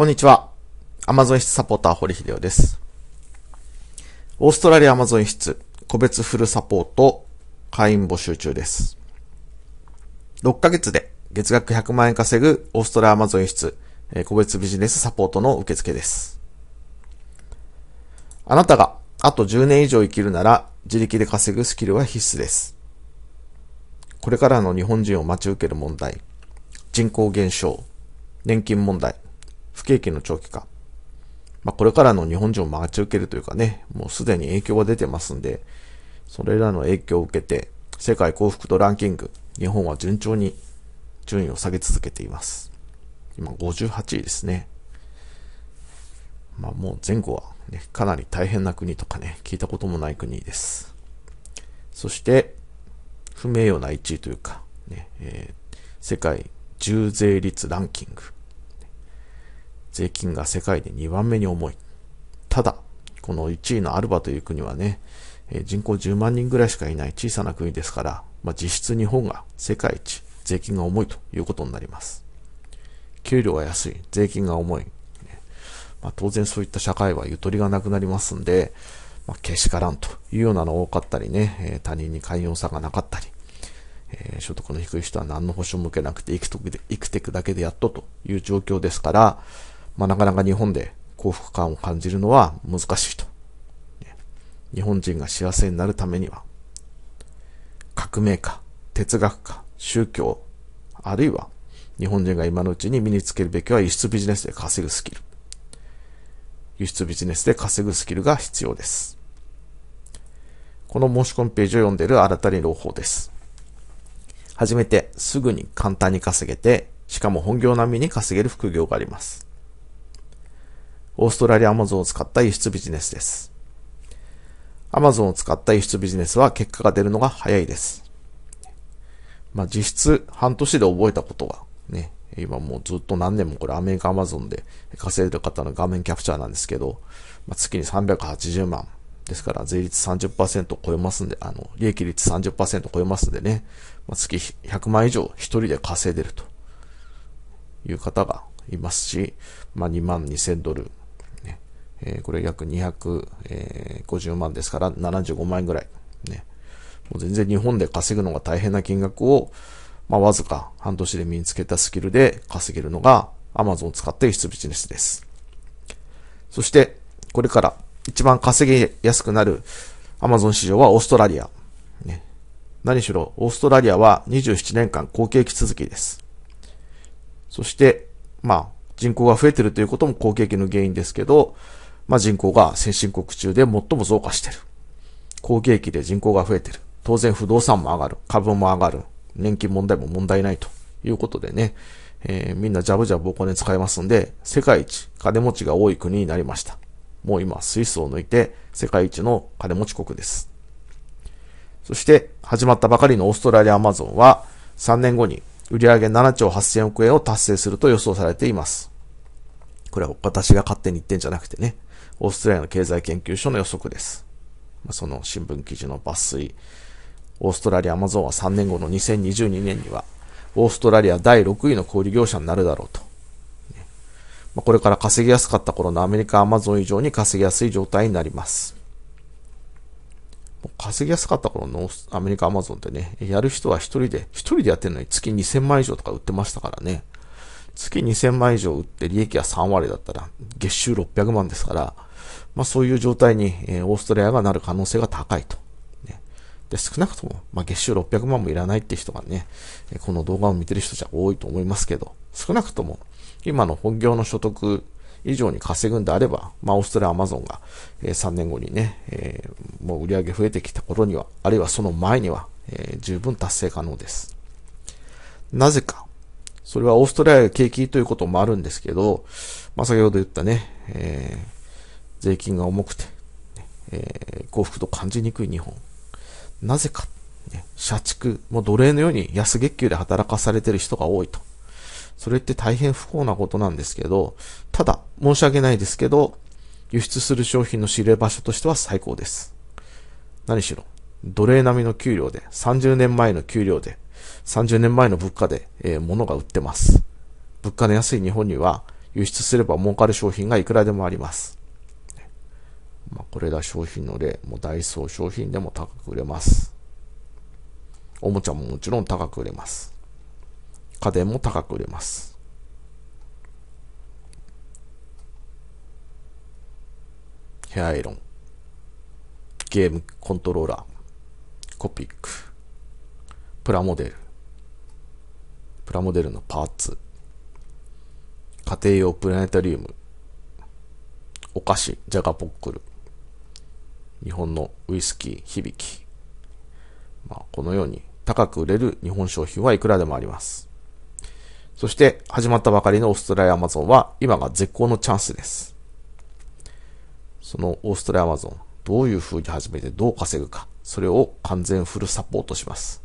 こんにちは。アマゾン室サポーター、堀秀夫です。オーストラリアアマゾン室、個別フルサポート、会員募集中です。6ヶ月で月額100万円稼ぐオーストラリアアマゾン室、個別ビジネスサポートの受付です。あなたがあと10年以上生きるなら自力で稼ぐスキルは必須です。これからの日本人を待ち受ける問題、人口減少、年金問題、不景気の長期化。まあ、これからの日本人を待ち受けるというかね、もうすでに影響が出てますんで、それらの影響を受けて、世界幸福度ランキング、日本は順調に順位を下げ続けています。今58位ですね。まあもう前後はね、かなり大変な国とかね、聞いたこともない国です。そして、不名誉な1位というか、ね、えー、世界重税率ランキング。税金が世界で2番目に重い。ただ、この1位のアルバという国はね、人口10万人ぐらいしかいない小さな国ですから、まあ、実質日本が世界一、税金が重いということになります。給料が安い、税金が重い。まあ、当然そういった社会はゆとりがなくなりますんで、まあ、けしからんというようなの多かったりね、えー、他人に寛容さがなかったり、えー、所得の低い人は何の保障も受けなくて生きく生きていくだけでやっとという状況ですから、まあ、なかなか日本で幸福感を感じるのは難しいと。日本人が幸せになるためには、革命家、哲学家、宗教、あるいは日本人が今のうちに身につけるべきは輸出ビジネスで稼ぐスキル。輸出ビジネスで稼ぐスキルが必要です。この申し込みページを読んでいる新たに朗報です。初めてすぐに簡単に稼げて、しかも本業並みに稼げる副業があります。オーストラリアアマゾンを使った輸出ビジネスです。アマゾンを使った輸出ビジネスは結果が出るのが早いです。まあ、実質半年で覚えたことはね、今もうずっと何年もこれアメリカアマゾンで稼いでる方の画面キャプチャーなんですけど、まあ、月に380万。ですから税率30%超えますんで、あの、利益率30%超えますんでね、まあ、月100万以上一人で稼いでるという方がいますし、まあ、2万2000ドルえー、これ約250万ですから75万円ぐらい。ね。もう全然日本で稼ぐのが大変な金額を、まあ、わずか半年で身につけたスキルで稼げるのが Amazon を使って輸出ビジネスです。そして、これから一番稼げやすくなる Amazon 市場はオーストラリア。ね、何しろ、オーストラリアは27年間好景気続きです。そして、まあ、人口が増えてるということも好景気の原因ですけど、まあ、人口が先進国中で最も増加してる。好景気で人口が増えてる。当然不動産も上がる。株も上がる。年金問題も問題ないということでね、えー、みんなジャブジャブお金使いますんで、世界一金持ちが多い国になりました。もう今、スイスを抜いて世界一の金持ち国です。そして、始まったばかりのオーストラリアアマゾンは、3年後に売上7兆8000億円を達成すると予想されています。これは私が勝手に言ってんじゃなくてね、オーストラリアの経済研究所の予測です。その新聞記事の抜粋。オーストラリアアマゾンは3年後の2022年には、オーストラリア第6位の小売業者になるだろうと。これから稼ぎやすかった頃のアメリカアマゾン以上に稼ぎやすい状態になります。稼ぎやすかった頃のアメリカアマゾンってね、やる人は一人で、一人でやってるのに月2000万以上とか売ってましたからね。月2000万以上売って利益が3割だったら、月収600万ですから、まあそういう状態に、えー、オーストラリアがなる可能性が高いと。ね、で、少なくとも、まあ月収600万もいらないって人がね、この動画を見てる人じゃ多いと思いますけど、少なくとも、今の本業の所得以上に稼ぐんであれば、まあオーストラリアアマゾンが、えー、3年後にね、えー、もう売り上げ増えてきた頃には、あるいはその前には、えー、十分達成可能です。なぜか、それはオーストラリアが景気ということもあるんですけど、まあ、先ほど言ったね、えー、税金が重くて、えー、幸福度感じにくい日本。なぜか、ね、社畜、もう奴隷のように安月給で働かされてる人が多いと。それって大変不幸なことなんですけど、ただ、申し訳ないですけど、輸出する商品の仕入れ場所としては最高です。何しろ、奴隷並みの給料で、30年前の給料で30年前の物価で、えー、物が売ってます。物価の安い日本には、輸出すれば儲かる商品がいくらでもあります。まあ、これら商品の例、もうダイソー商品でも高く売れます。おもちゃももちろん高く売れます。家電も高く売れます。ヘアアイロン、ゲームコントローラー、コピック。プラモデル、プラモデルのパーツ、家庭用プラネタリウム、お菓子、ジャガポックル、日本のウイスキー、響き。まあ、このように高く売れる日本商品はいくらでもあります。そして始まったばかりのオーストラリアアマゾンは今が絶好のチャンスです。そのオーストラリアアマゾン、どういう風に始めてどう稼ぐか、それを完全フルサポートします。